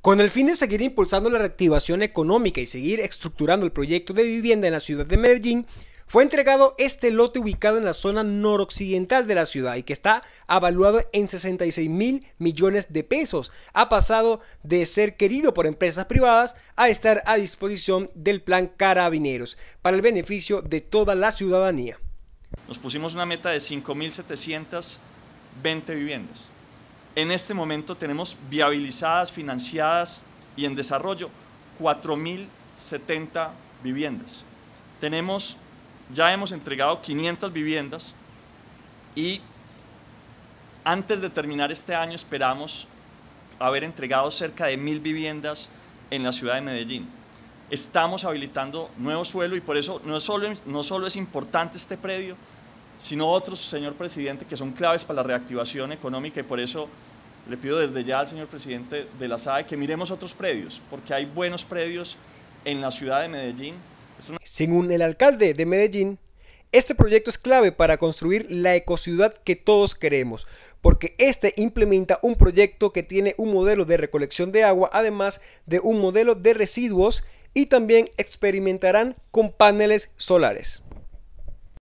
Con el fin de seguir impulsando la reactivación económica y seguir estructurando el proyecto de vivienda en la ciudad de Medellín, fue entregado este lote ubicado en la zona noroccidental de la ciudad y que está avaluado en 66 mil millones de pesos. Ha pasado de ser querido por empresas privadas a estar a disposición del plan Carabineros para el beneficio de toda la ciudadanía. Nos pusimos una meta de 5.720 viviendas. En este momento tenemos viabilizadas, financiadas y en desarrollo 4.070 viviendas. Tenemos, ya hemos entregado 500 viviendas y antes de terminar este año esperamos haber entregado cerca de 1.000 viviendas en la ciudad de Medellín. Estamos habilitando nuevo suelo y por eso no solo, no solo es importante este predio, sino otros, señor presidente, que son claves para la reactivación económica y por eso le pido desde ya al señor presidente de la SAE que miremos otros predios, porque hay buenos predios en la ciudad de Medellín. Según el alcalde de Medellín, este proyecto es clave para construir la ecociudad que todos queremos, porque este implementa un proyecto que tiene un modelo de recolección de agua, además de un modelo de residuos y también experimentarán con paneles solares.